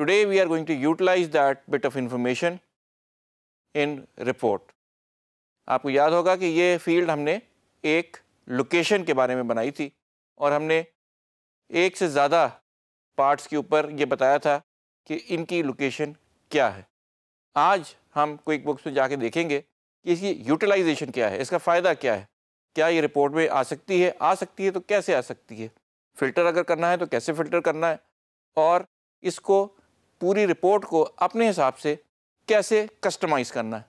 Today we are going to utilize that bit of information in report. आपको याद होगा कि ये फील्ड हमने एक लोकेशन के बारे में बनाई थी और हमने एक से ज़्यादा पार्ट्स के ऊपर ये बताया था कि इनकी लोकेशन क्या है आज हम क्विक बुक्स में जाके देखेंगे कि इसकी यूटिलाइजेशन क्या है इसका फ़ायदा क्या है क्या ये रिपोर्ट में आ सकती है आ सकती है तो कैसे आ सकती है फ़िल्टर अगर करना है तो कैसे फ़िल्टर करना है और इसको पूरी रिपोर्ट को अपने हिसाब से कैसे कस्टमाइज़ करना है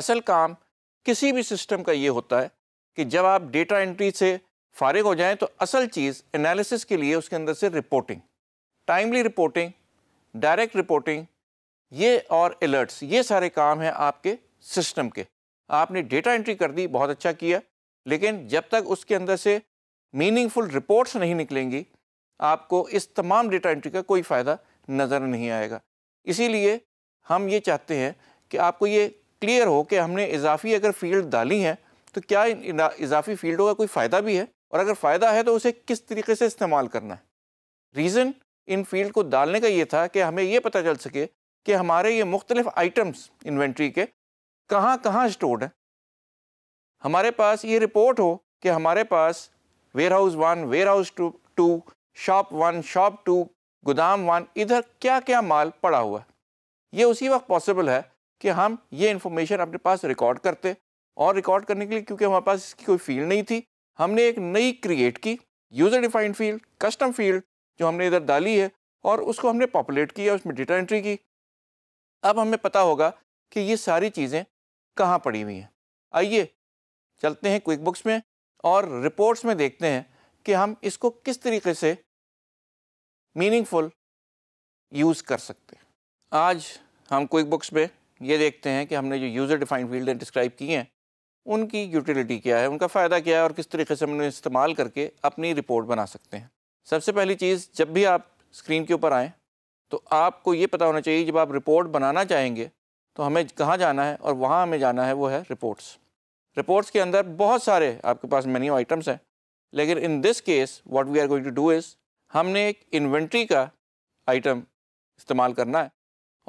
असल काम किसी भी सिस्टम का ये होता है कि जब आप डेटा एंट्री से फारिग हो जाएं तो असल चीज़ एनालिसिस के लिए उसके अंदर से reporting timely reporting direct reporting ये और अलर्ट्स ये सारे काम हैं आपके सिस्टम के आपने डेटा एंट्री कर दी बहुत अच्छा किया लेकिन जब तक उसके अंदर से मीनिंगफुल रिपोर्ट्स नहीं निकलेंगी आपको इस तमाम डेटा एंट्री का कोई फ़ायदा नज़र नहीं आएगा इसीलिए हम ये चाहते हैं कि आपको ये क्लियर हो कि हमने इजाफी अगर फील्ड डाली हैं तो क्या इन इजाफी फील्डों का कोई फ़ायदा भी है और अगर फ़ायदा है तो उसे किस तरीके से इस्तेमाल करना है रीज़न इन फील्ड को डालने का ये था कि हमें ये पता चल सके कि हमारे ये मुख्तलिफ़ आइटम्स इन्वेंट्री के कहाँ कहाँ स्टोर्ड हैं हमारे पास ये रिपोर्ट हो कि हमारे पास warehouse one warehouse two two shop one shop two गोदाम वन इधर क्या क्या माल पड़ा हुआ है ये उसी वक्त पॉसिबल है कि हम ये इन्फॉर्मेशन अपने पास रिकॉर्ड करते और रिकॉर्ड करने के लिए क्योंकि हमारे पास इसकी कोई फील्ड नहीं थी हमने एक नई क्रिएट की user defined field custom field जो हमने इधर डाली है और उसको हमने पॉपुलेट किया उसमें डेटा एंट्री की अब हमें पता होगा कि ये सारी चीज़ें कहाँ पड़ी हुई हैं आइए चलते हैं क्विक बुक्स में और रिपोर्ट्स में देखते हैं कि हम इसको किस तरीके से मीनिंगफुल यूज़ कर सकते हैं आज हम क्विक बुक्स में ये देखते हैं कि हमने जो यूज़र डिफाइंड फील्ड डिस्क्राइब किए हैं उनकी यूटिलिटी क्या है उनका फ़ायदा क्या है और किस तरीके से हम उन्हें इस्तेमाल करके अपनी रिपोर्ट बना सकते हैं सबसे पहली चीज़ जब भी आप स्क्रीन के ऊपर आएँ तो आपको ये पता होना चाहिए जब आप रिपोर्ट बनाना चाहेंगे तो हमें कहाँ जाना है और वहाँ हमें जाना है वो है रिपोर्ट्स रिपोर्ट्स के अंदर बहुत सारे आपके पास मेन्यू आइटम्स हैं लेकिन in this case what we are going to do is हमने एक इन्वेंट्री का आइटम इस्तेमाल करना है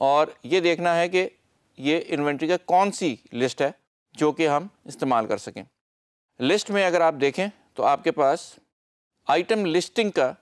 और ये देखना है कि ये इन्वेंट्री का कौन सी लिस्ट है जो कि हम इस्तेमाल कर सकें लिस्ट में अगर आप देखें तो आपके पास आइटम लिस्टिंग का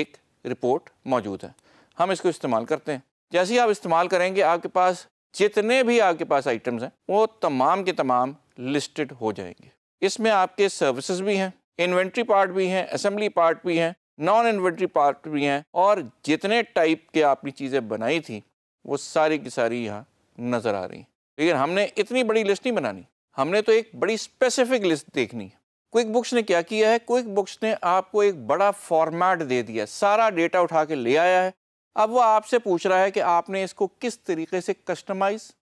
एक रिपोर्ट मौजूद है हम इसको इस्तेमाल करते हैं जैसे ही आप इस्तेमाल करेंगे आपके पास जितने भी आपके पास आइटम्स हैं वो तमाम के तमाम लिस्टेड हो जाएंगे इसमें आपके सर्विसेज भी हैं इन्वेंट्री पार्ट भी हैं असम्बली पार्ट भी हैं नॉन इन्वेंट्री पार्ट भी हैं और जितने टाइप के आपने चीज़ें बनाई थी वो सारी की सारी यहाँ नज़र आ रही हैं लेकिन हमने इतनी बड़ी लिस्ट नहीं बनानी हमने तो एक बड़ी स्पेसिफिक लिस्ट देखनी है क्विक बुक्स ने क्या किया है क्विक बुक्स ने आपको एक बड़ा फॉर्मेट दे दिया सारा डेटा उठा के ले आया है अब वो आपसे पूछ रहा है कि आपने इसको किस तरीके से कस्टमाइज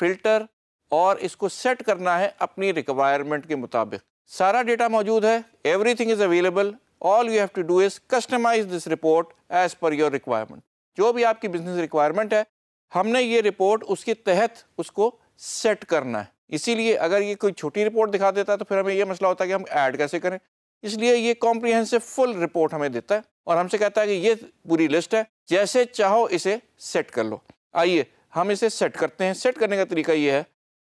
फिल्टर और इसको सेट करना है अपनी रिक्वायरमेंट के मुताबिक सारा डेटा मौजूद है everything is available all you have to do is customise this report as per your requirement जो भी आपकी बिजनेस रिक्वायरमेंट है हमने ये रिपोर्ट उसके तहत उसको सेट करना है इसीलिए अगर ये कोई छोटी रिपोर्ट दिखा देता है तो फिर हमें ये मसला होता है कि हम ऐड कैसे करें इसलिए ये कॉम्प्रिहेंसिव फुल रिपोर्ट हमें देता है और हमसे कहता है कि ये पूरी लिस्ट है जैसे चाहो इसे सेट कर लो आइए हम इसे सेट करते हैं सेट करने का तरीका ये है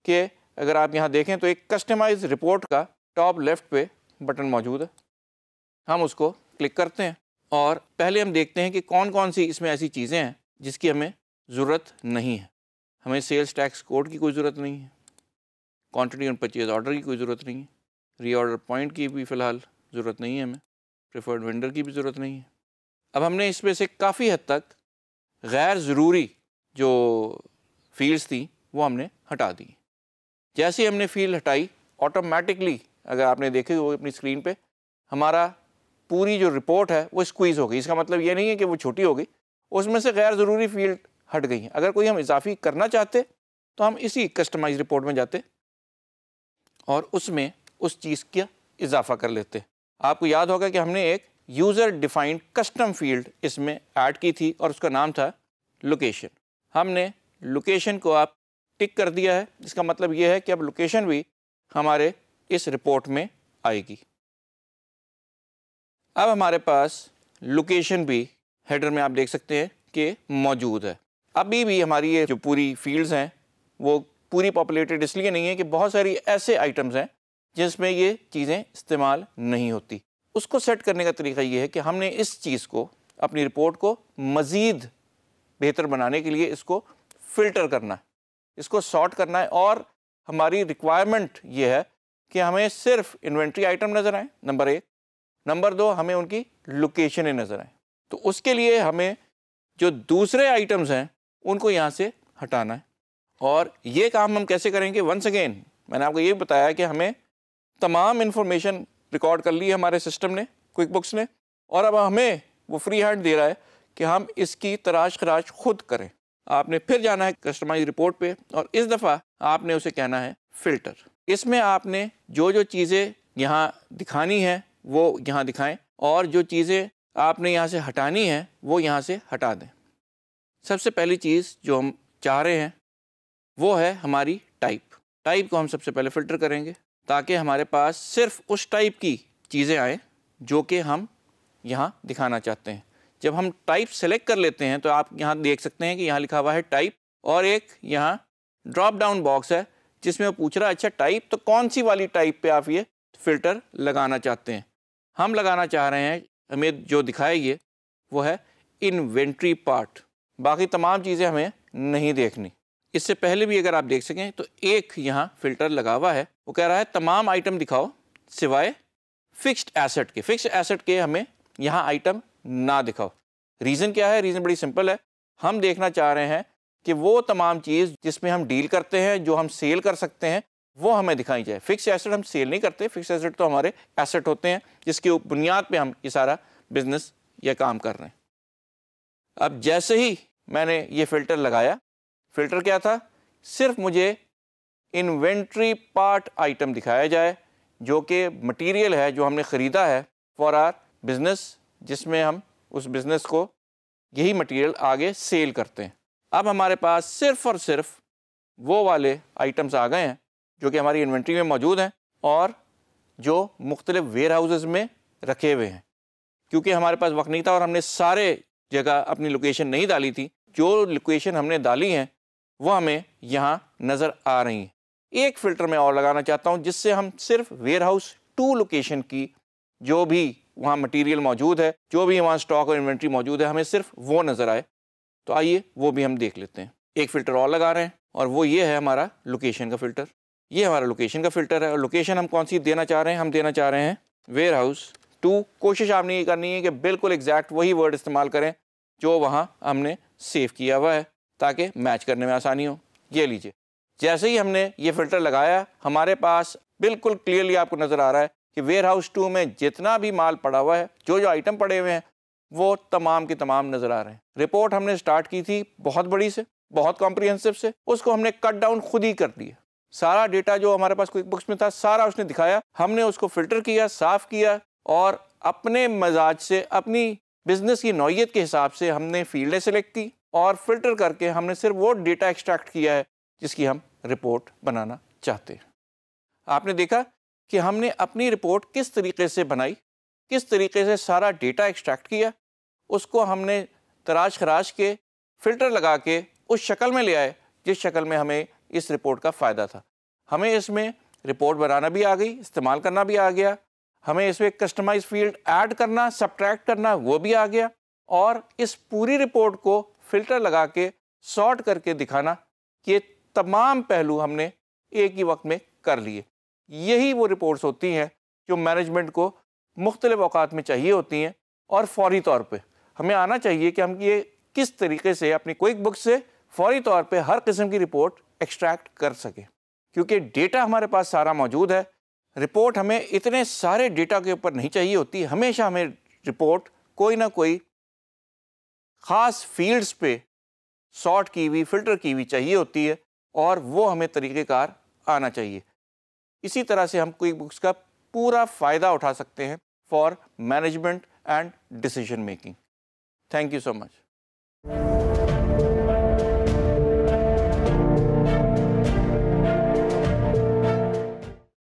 कि अगर आप यहाँ देखें तो एक कस्टमाइज रिपोर्ट का टॉप लेफ्ट पे बटन मौजूद है हम उसको क्लिक करते हैं और पहले हम देखते हैं कि कौन कौन सी इसमें ऐसी चीज़ें हैं जिसकी हमें ज़रूरत नहीं है हमें सेल्स टैक्स कोड की कोई ज़रूरत नहीं है क्वान्टिटी और परचेज ऑर्डर की कोई ज़रूरत नहीं है ऑर्डर पॉइंट की भी फ़िलहाल ज़रूरत नहीं है हमें प्रिफर्ड वेंडर की भी ज़रूरत नहीं है अब हमने इसमें से काफ़ी हद तक गैर ज़रूरी जो फील्ड्स थी वो हमने हटा दी जैसे हमने फील्ड हटाई ऑटोमेटिकली अगर आपने देखे हो अपनी स्क्रीन पे हमारा पूरी जो रिपोर्ट है वो स्क्वीज़ हो गई इसका मतलब ये नहीं है कि वो छोटी हो गई उसमें से गैर ज़रूरी फील्ड हट गई हैं अगर कोई हम इजाफी करना चाहते तो हम इसी कस्टमाइज रिपोर्ट में जाते और उसमें उस चीज़ का इजाफा कर लेते आपको याद होगा कि हमने एक यूज़र डिफाइंड कस्टम फील्ड इसमें ऐड की थी और उसका नाम था लोकेशन हमने लोकेशन को आप टिक कर दिया है इसका मतलब ये है कि अब लोकेशन भी हमारे इस रिपोर्ट में आएगी अब हमारे पास लोकेशन भी हेडर में आप देख सकते हैं कि मौजूद है अभी भी हमारी ये जो पूरी फील्ड्स हैं वो पूरी पॉपुलेटेड इसलिए नहीं है कि बहुत सारी ऐसे आइटम्स हैं जिसमें ये चीज़ें इस्तेमाल नहीं होती उसको सेट करने का तरीका ये है कि हमने इस चीज़ को अपनी रिपोर्ट को मज़ीद बेहतर बनाने के लिए इसको फ़िल्टर करना है इसको सॉर्ट करना है और हमारी रिक्वायरमेंट ये है कि हमें सिर्फ इन्वेंट्री आइटम नज़र आए नंबर एक नंबर दो हमें उनकी लोकेशन नज़र आए तो उसके लिए हमें जो दूसरे आइटम्स हैं उनको यहाँ से हटाना है और ये काम हम कैसे करेंगे वंस अगेन मैंने आपको ये बताया कि हमें तमाम इन्फॉर्मेशन रिकॉर्ड कर ली है हमारे सिस्टम ने क्विक बुक्स ने और अब हमें वो फ्री हैंड दे रहा है कि हम इसकी तराश खराश खुद करें आपने फिर जाना है कस्टमाइज रिपोर्ट पे और इस दफ़ा आपने उसे कहना है फ़िल्टर इसमें आपने जो जो चीज़ें यहाँ दिखानी है वो यहाँ दिखाएं और जो चीज़ें आपने यहाँ से हटानी है वो यहाँ से हटा दें सबसे पहली चीज़ जो हम चाह रहे हैं वो है हमारी टाइप टाइप को हम सबसे पहले फ़िल्टर करेंगे ताकि हमारे पास सिर्फ उस टाइप की चीज़ें आएँ जो कि हम यहाँ दिखाना चाहते हैं जब हम टाइप सेलेक्ट कर लेते हैं तो आप यहाँ देख सकते हैं कि यहाँ लिखा हुआ है टाइप और एक यहाँ ड्रॉप डाउन बॉक्स है जिसमें पूछ रहा है अच्छा टाइप तो कौन सी वाली टाइप पे आप ये फ़िल्टर लगाना चाहते हैं हम लगाना चाह रहे हैं हमें जो दिखाएगी वो है इन्वेंट्री पार्ट बाकी तमाम चीज़ें हमें नहीं देखनी इससे पहले भी अगर आप देख सकें तो एक यहाँ फिल्टर लगा हुआ है वो कह रहा है तमाम आइटम दिखाओ सिवाय फिक्स्ड एसेट के फिक्स्ड एसेट के हमें यहाँ आइटम ना दिखाओ रीज़न क्या है रीज़न बड़ी सिंपल है हम देखना चाह रहे हैं कि वो तमाम चीज़ जिसमें हम डील करते हैं जो हम सेल कर सकते हैं वो हमें दिखाई जाए फिक्स एसेट हम सेल नहीं करते फिक्स एसेट तो हमारे एसेट होते हैं जिसकी बुनियाद पे हम ये सारा बिजनेस या काम कर रहे हैं अब जैसे ही मैंने ये फ़िल्टर लगाया फ़िल्टर क्या था सिर्फ मुझे इन्वेंट्री पार्ट आइटम दिखाया जाए जो कि मटेरियल है जो हमने ख़रीदा है फॉर आर बिज़नेस जिसमें हम उस बिज़नेस को यही मटेरियल आगे सेल करते हैं अब हमारे पास सिर्फ और सिर्फ वो वाले आइटम्स आ गए हैं जो कि हमारी इन्वेंट्री में मौजूद हैं और जो मुख्तलि वेयर हाउसेज में रखे हुए हैं क्योंकि हमारे पास वक्त नहीं था और हमने सारे जगह अपनी लोकेशन नहीं डाली थी जो लोकेशन हमने डाली हैं वह हमें यहाँ नज़र आ रही हैं एक फ़िल्टर मैं और लगाना चाहता हूँ जिससे हम सिर्फ वेयर हाउस टू लोकेशन की जो भी वहाँ मटेरियल मौजूद है जो भी वहाँ स्टॉक और इन्वेंट्री मौजूद है हमें सिर्फ वो नज़र आए तो आइए वो भी हम देख लेते हैं एक फ़िल्टर और लगा रहे हैं और वो ये है हमारा लोकेशन का फ़िल्टर ये हमारा लोकेशन का फ़िल्टर है और लोकेशन हम कौन सी देना चाह रहे हैं हम देना चाह रहे हैं वेयर हाउस टू कोशिश आपने ये करनी है कि बिल्कुल एग्जैक्ट वही वर्ड इस्तेमाल करें जो वहाँ हमने सेव किया हुआ है ताकि मैच करने में आसानी हो ये लीजिए जैसे ही हमने ये फ़िल्टर लगाया हमारे पास बिल्कुल क्लियरली आपको नज़र आ रहा है कि वेयर हाउस टू में जितना भी माल पड़ा हुआ है जो जो आइटम पड़े हुए हैं वो तमाम के तमाम नज़र आ रहे हैं रिपोर्ट हमने स्टार्ट की थी बहुत बड़ी से बहुत कॉम्प्रिहेंसिव से उसको हमने कट डाउन खुद ही कर दिया सारा डेटा जो हमारे पास क्विक बुक्स में था सारा उसने दिखाया हमने उसको फिल्टर किया साफ किया और अपने मजाज से अपनी बिजनेस की नौीयत के हिसाब से हमने फील्डें सेलेक्ट की और फिल्टर करके हमने सिर्फ वो डेटा एक्सट्रैक्ट किया है जिसकी हम रिपोर्ट बनाना चाहते हैं आपने देखा कि हमने अपनी रिपोर्ट किस तरीके से बनाई किस तरीके से सारा डेटा एक्सट्रैक्ट किया उसको हमने तराश खराश के फ़िल्टर लगा के उस शक्ल में ले आए जिस शक्ल में हमें इस रिपोर्ट का फ़ायदा था हमें इसमें रिपोर्ट बनाना भी आ गई इस्तेमाल करना भी आ गया हमें इसमें कस्टमाइज फील्ड ऐड करना सब्ट्रैक्ट करना वो भी आ गया और इस पूरी रिपोर्ट को फिल्टर लगा के सॉर्ट करके दिखाना कि तमाम पहलू हमने एक ही वक्त में कर लिए यही वो रिपोर्ट्स होती हैं जो मैनेजमेंट को मुख्तलिफ अवकात में चाहिए होती हैं और फौरी तौर पर हमें आना चाहिए कि हम ये किस तरीके से अपनी क्विक बुक से फौरी तौर पे हर किस्म की रिपोर्ट एक्सट्रैक्ट कर सके क्योंकि डेटा हमारे पास सारा मौजूद है रिपोर्ट हमें इतने सारे डेटा के ऊपर नहीं चाहिए होती हमेशा हमें रिपोर्ट कोई ना कोई ख़ास फील्ड्स पे सॉर्ट की हुई फ़िल्टर की हुई चाहिए होती है और वो हमें तरीक़ेकार आना चाहिए इसी तरह से हम कोई बुक्स का पूरा फ़ायदा उठा सकते हैं for management and decision making thank you so much